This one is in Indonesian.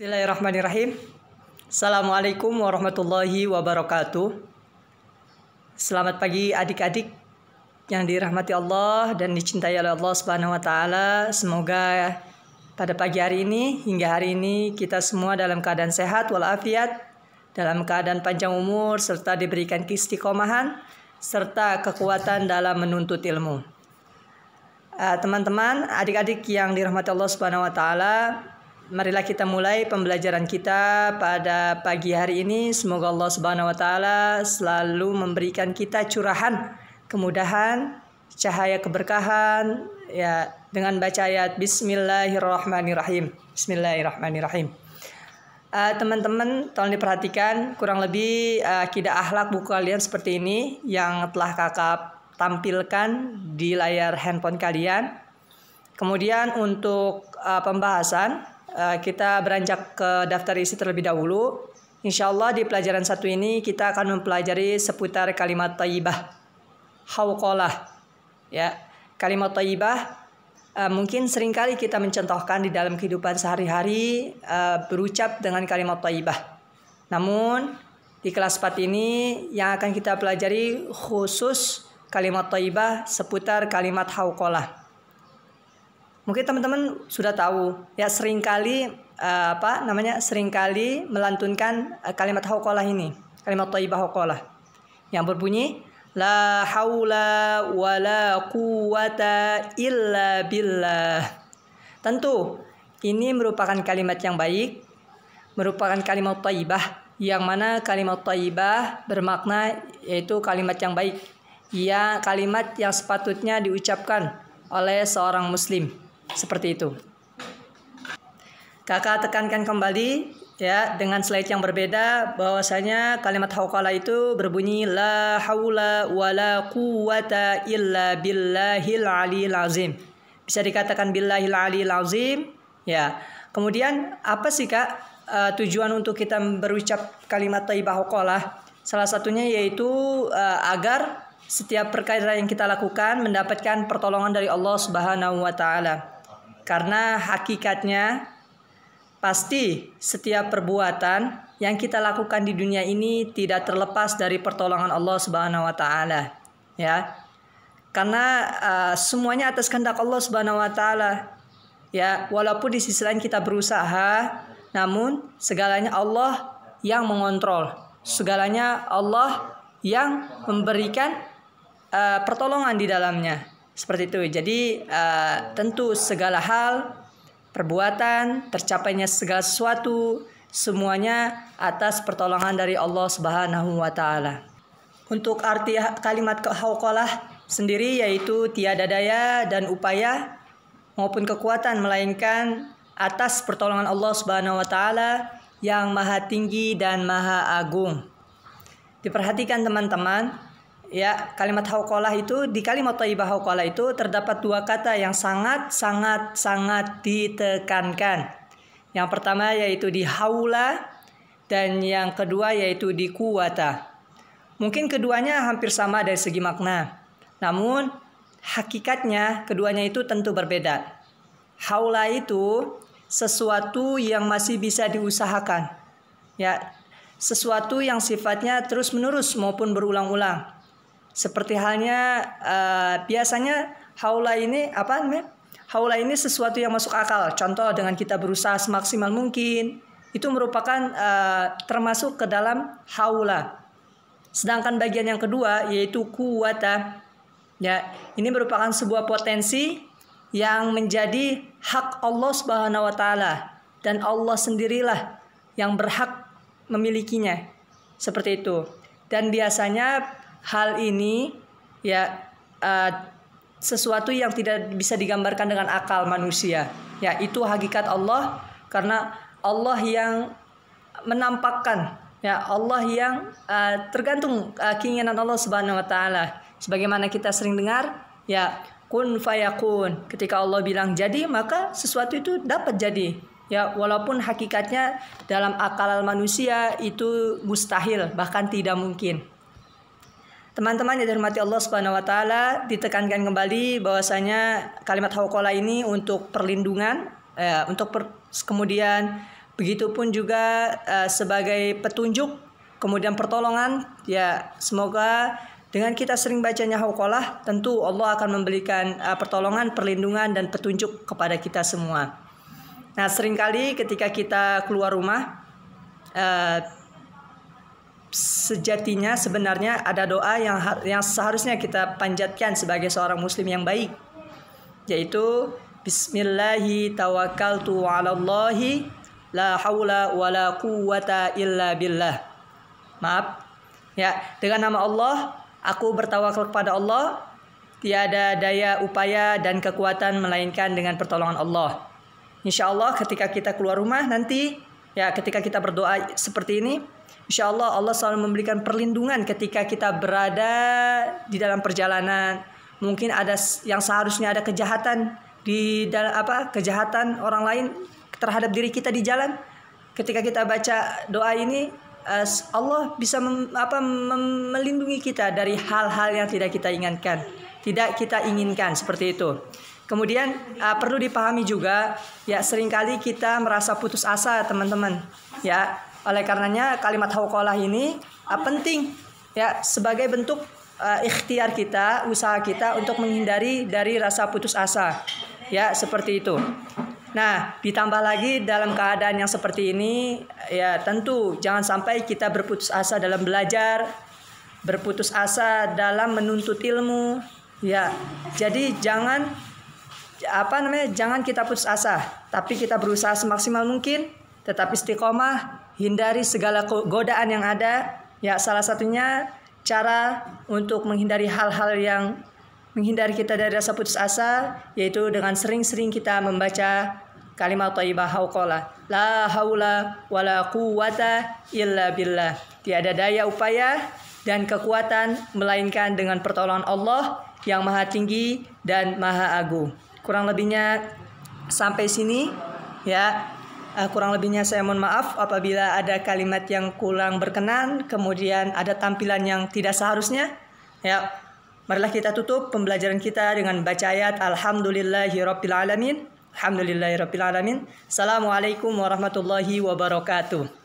Bismillahirrahmanirrahim. Assalamualaikum warahmatullahi wabarakatuh. Selamat pagi adik-adik yang dirahmati Allah dan dicintai oleh Allah Subhanahu wa taala. Semoga pada pagi hari ini hingga hari ini kita semua dalam keadaan sehat walafiat, dalam keadaan panjang umur serta diberikan kistikomahan serta kekuatan dalam menuntut ilmu. Eh, teman-teman, adik-adik yang dirahmati Allah Subhanahu wa taala, marilah kita mulai pembelajaran kita pada pagi hari ini. Semoga Allah Subhanahu wa taala selalu memberikan kita curahan kemudahan, cahaya keberkahan ya dengan baca ayat bismillahirrahmanirrahim. Bismillahirrahmanirrahim. Uh, teman-teman tolong diperhatikan kurang lebih uh, akidah akhlak buku kalian seperti ini yang telah kakak tampilkan di layar handphone kalian. Kemudian untuk uh, pembahasan Eh, kita beranjak ke daftar isi terlebih dahulu. Insya Allah di pelajaran satu ini kita akan mempelajari seputar kalimat taibah, haukolah. Ya, kalimat taibah uh, mungkin seringkali kita mencontohkan di dalam kehidupan sehari-hari eh, berucap dengan kalimat taibah. Namun di kelas 4 ini yang akan kita pelajari khusus kalimat taibah seputar kalimat hawqalah mungkin teman-teman sudah tahu ya seringkali uh, apa namanya seringkali melantunkan eh, kalimat hokola ini kalimat taibah hokola yang berbunyi la haula wala quwata illa billah tentu ini merupakan kalimat yang baik merupakan kalimat taibah yang mana kalimat taibah bermakna yaitu kalimat yang baik ya kalimat yang sepatutnya diucapkan oleh seorang muslim seperti itu. Kakak tekankan kembali ya dengan slide yang berbeda bahwasanya kalimat hauqala itu berbunyi la haula wala quwata illa billahil aliyil azim. Bisa dikatakan billahil aliyil azim ya. Kemudian apa sih Kak uh, tujuan untuk kita berucap kalimat thayyibah hauqala? Salah satunya yaitu uh, agar setiap perkara yang kita lakukan mendapatkan pertolongan dari Allah Subhanahu wa taala. Karena hakikatnya pasti setiap perbuatan yang kita lakukan di dunia ini tidak terlepas dari pertolongan Allah Subhanahu wa taala. Ya. Karena uh, semuanya atas kehendak Allah Subhanahu wa taala. Ya, walaupun di sisi lain kita berusaha, namun segalanya Allah yang mengontrol. Segalanya Allah yang memberikan uh, pertolongan di dalamnya. Seperti itu. Jadi uh, tentu segala hal, perbuatan, tercapainya segala sesuatu semuanya atas pertolongan dari Allah Subhanahu wa taala. Untuk arti kalimat hauqalah sendiri yaitu tiada daya dan upaya maupun kekuatan melainkan atas pertolongan Allah Subhanahu wa taala yang maha tinggi dan maha agung. Diperhatikan teman-teman, Ya, kalimat haukolah itu di kalimat thayyibah haukolah itu terdapat dua kata yang sangat sangat sangat ditekankan. Yang pertama yaitu di haula dan yang kedua yaitu di kuwata. Mungkin keduanya hampir sama dari segi makna. Namun hakikatnya keduanya itu tentu berbeda. Haula itu sesuatu yang masih bisa diusahakan. Ya, sesuatu yang sifatnya terus-menerus maupun berulang-ulang seperti halnya uh, biasanya haula ini apa namanya? Haula ini sesuatu yang masuk akal. Contoh dengan kita berusaha semaksimal mungkin itu merupakan uh, termasuk ke dalam haula. Sedangkan bagian yang kedua yaitu kuwata. Ya, ini merupakan sebuah potensi yang menjadi hak Allah Subhanahu wa taala dan Allah sendirilah yang berhak memilikinya. Seperti itu. Dan biasanya hal ini ya uh, sesuatu yang tidak bisa digambarkan dengan akal manusia. Ya, itu hakikat Allah karena Allah yang menampakkan ya Allah yang uh, tergantung uh, keinginan Allah Subhanahu wa taala. Sebagaimana kita sering dengar ya kun fayakun. Ketika Allah bilang jadi, maka sesuatu itu dapat jadi. Ya, walaupun hakikatnya dalam akal manusia itu mustahil, bahkan tidak mungkin. Teman-teman yang dihormati Allah Subhanahu wa taala, ditekankan kembali bahwasanya kalimat hawqala ini untuk perlindungan eh, untuk per, kemudian begitupun juga eh, sebagai petunjuk kemudian pertolongan ya semoga dengan kita sering bacanya hawqala tentu Allah akan memberikan uh, pertolongan, perlindungan, dan petunjuk kepada kita semua. Nah, seringkali ketika kita keluar rumah, uh, sejatinya sebenarnya ada doa yang yang seharusnya kita panjatkan sebagai seorang muslim yang baik yaitu bismillahi tawakkaltu 'alallahi la haula wala quwata illa billah maaf ya dengan nama Allah aku bertawakal kepada Allah tiada daya upaya dan kekuatan melainkan dengan pertolongan Allah Insyaallah ketika kita keluar rumah nanti ya ketika kita berdoa seperti ini Insya Allah Allah selalu memberikan perlindungan ketika kita berada di dalam perjalanan. Mungkin ada yang seharusnya ada kejahatan di dalam apa kejahatan orang lain terhadap diri kita di jalan. Ketika kita baca doa ini, eh, Allah bisa mem, apa, mem, melindungi kita dari hal-hal yang tidak kita inginkan, tidak kita inginkan seperti itu. Kemudian uh, perlu dipahami juga, ya seringkali kita merasa putus asa, teman-teman. Ya, oleh karenanya kalimat haukolah ini uh, penting ya sebagai bentuk uh, ikhtiar kita, usaha kita untuk menghindari dari rasa putus asa. Ya, seperti itu. Nah, ditambah lagi dalam keadaan yang seperti ini, ya tentu jangan sampai kita berputus asa dalam belajar, berputus asa dalam menuntut ilmu, ya. Jadi jangan apa namanya? Jangan kita putus asa, tapi kita berusaha semaksimal mungkin, tetapi istiqomah hindari segala godaan yang ada. Ya, salah satunya cara untuk menghindari hal-hal yang menghindari kita dari rasa putus asa yaitu dengan sering-sering kita membaca kalimat thayyibah hauqala la haula wala quwata illa billah tiada daya upaya dan kekuatan melainkan dengan pertolongan Allah yang maha tinggi dan maha agung kurang lebihnya sampai sini ya Uh, kurang lebihnya saya mohon maaf apabila ada kalimat yang kurang berkenan, kemudian ada tampilan yang tidak seharusnya. Ya, marilah kita tutup pembelajaran kita dengan baca ayat Alhamdulillahirrabbilalamin. Alhamdulillahirrabbilalamin. Assalamualaikum warahmatullahi wabarakatuh.